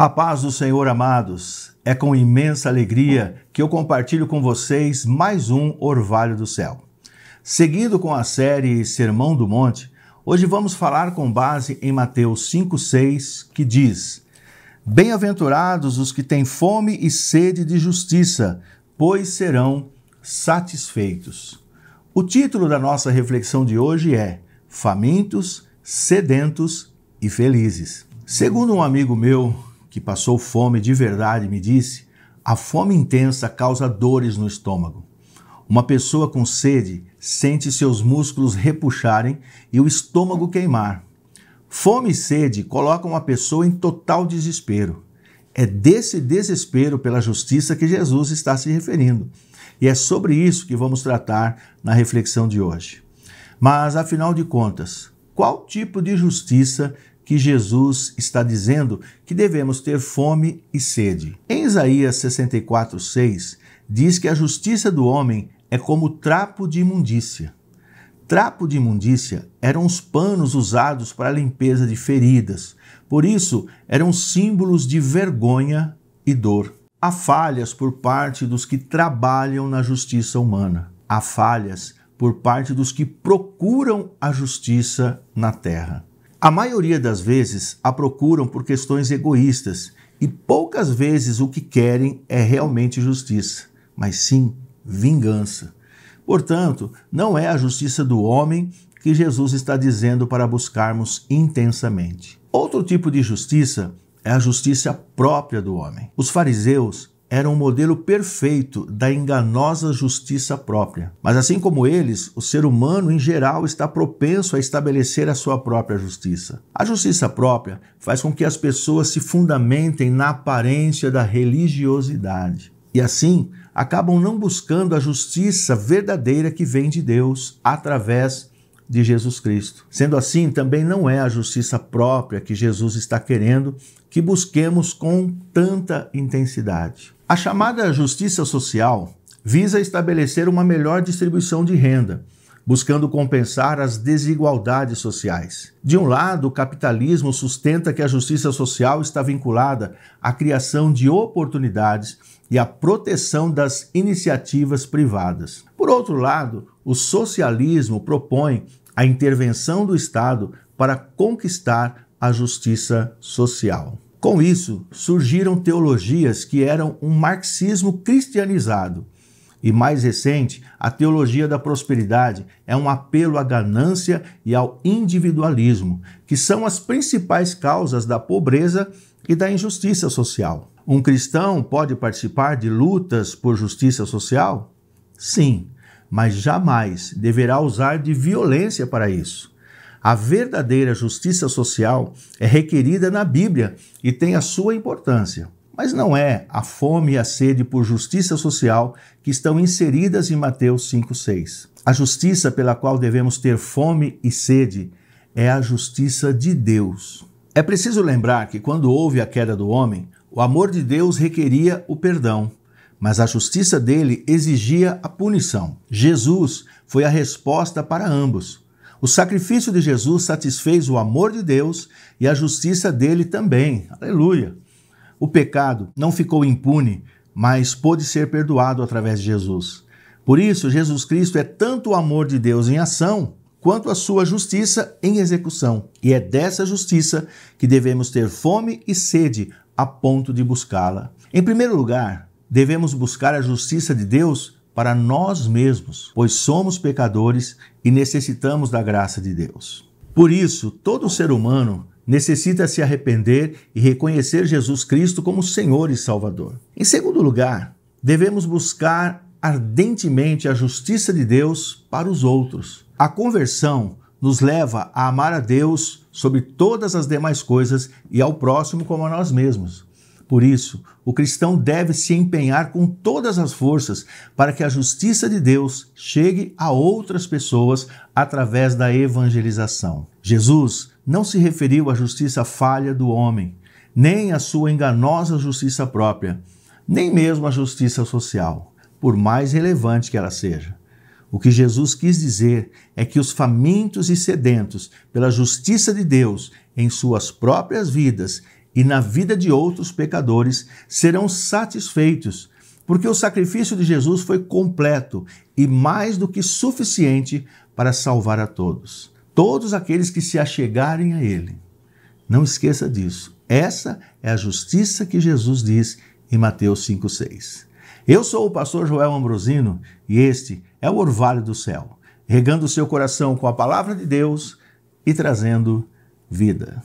A paz do Senhor, amados. É com imensa alegria que eu compartilho com vocês mais um Orvalho do Céu. Seguindo com a série Sermão do Monte, hoje vamos falar com base em Mateus 5,6, que diz: Bem-aventurados os que têm fome e sede de justiça, pois serão satisfeitos. O título da nossa reflexão de hoje é Famintos, Sedentos e Felizes. Segundo um amigo meu, que passou fome de verdade, me disse: a fome intensa causa dores no estômago. Uma pessoa com sede sente seus músculos repuxarem e o estômago queimar. Fome e sede colocam a pessoa em total desespero. É desse desespero pela justiça que Jesus está se referindo. E é sobre isso que vamos tratar na reflexão de hoje. Mas, afinal de contas, qual tipo de justiça que Jesus está dizendo que devemos ter fome e sede. Em Isaías 64:6 diz que a justiça do homem é como trapo de imundícia. Trapo de imundícia eram os panos usados para a limpeza de feridas. Por isso, eram símbolos de vergonha e dor. Há falhas por parte dos que trabalham na justiça humana. Há falhas por parte dos que procuram a justiça na terra. A maioria das vezes a procuram por questões egoístas e poucas vezes o que querem é realmente justiça, mas sim vingança. Portanto, não é a justiça do homem que Jesus está dizendo para buscarmos intensamente. Outro tipo de justiça é a justiça própria do homem. Os fariseus era um modelo perfeito da enganosa justiça própria. Mas assim como eles, o ser humano em geral está propenso a estabelecer a sua própria justiça. A justiça própria faz com que as pessoas se fundamentem na aparência da religiosidade. E assim, acabam não buscando a justiça verdadeira que vem de Deus através de Jesus Cristo. Sendo assim, também não é a justiça própria que Jesus está querendo que busquemos com tanta intensidade. A chamada justiça social visa estabelecer uma melhor distribuição de renda, buscando compensar as desigualdades sociais. De um lado, o capitalismo sustenta que a justiça social está vinculada à criação de oportunidades e à proteção das iniciativas privadas. Por outro lado, o socialismo propõe a intervenção do Estado para conquistar a justiça social. Com isso, surgiram teologias que eram um marxismo cristianizado. E mais recente, a teologia da prosperidade é um apelo à ganância e ao individualismo, que são as principais causas da pobreza e da injustiça social. Um cristão pode participar de lutas por justiça social? Sim, mas jamais deverá usar de violência para isso. A verdadeira justiça social é requerida na Bíblia e tem a sua importância. Mas não é a fome e a sede por justiça social que estão inseridas em Mateus 5,6. A justiça pela qual devemos ter fome e sede é a justiça de Deus. É preciso lembrar que quando houve a queda do homem, o amor de Deus requeria o perdão, mas a justiça dele exigia a punição. Jesus foi a resposta para ambos. O sacrifício de Jesus satisfez o amor de Deus e a justiça dele também. Aleluia! O pecado não ficou impune, mas pôde ser perdoado através de Jesus. Por isso, Jesus Cristo é tanto o amor de Deus em ação quanto a sua justiça em execução. E é dessa justiça que devemos ter fome e sede a ponto de buscá-la. Em primeiro lugar, devemos buscar a justiça de Deus para nós mesmos, pois somos pecadores e necessitamos da graça de Deus. Por isso, todo ser humano necessita se arrepender e reconhecer Jesus Cristo como Senhor e Salvador. Em segundo lugar, devemos buscar ardentemente a justiça de Deus para os outros. A conversão nos leva a amar a Deus sobre todas as demais coisas e ao próximo como a nós mesmos. Por isso, o cristão deve se empenhar com todas as forças para que a justiça de Deus chegue a outras pessoas através da evangelização. Jesus não se referiu à justiça falha do homem, nem à sua enganosa justiça própria, nem mesmo à justiça social, por mais relevante que ela seja. O que Jesus quis dizer é que os famintos e sedentos pela justiça de Deus em suas próprias vidas e na vida de outros pecadores serão satisfeitos, porque o sacrifício de Jesus foi completo e mais do que suficiente para salvar a todos, todos aqueles que se achegarem a Ele. Não esqueça disso. Essa é a justiça que Jesus diz em Mateus 5,6. Eu sou o pastor Joel Ambrosino e este é o Orvalho do Céu, regando o seu coração com a palavra de Deus e trazendo vida.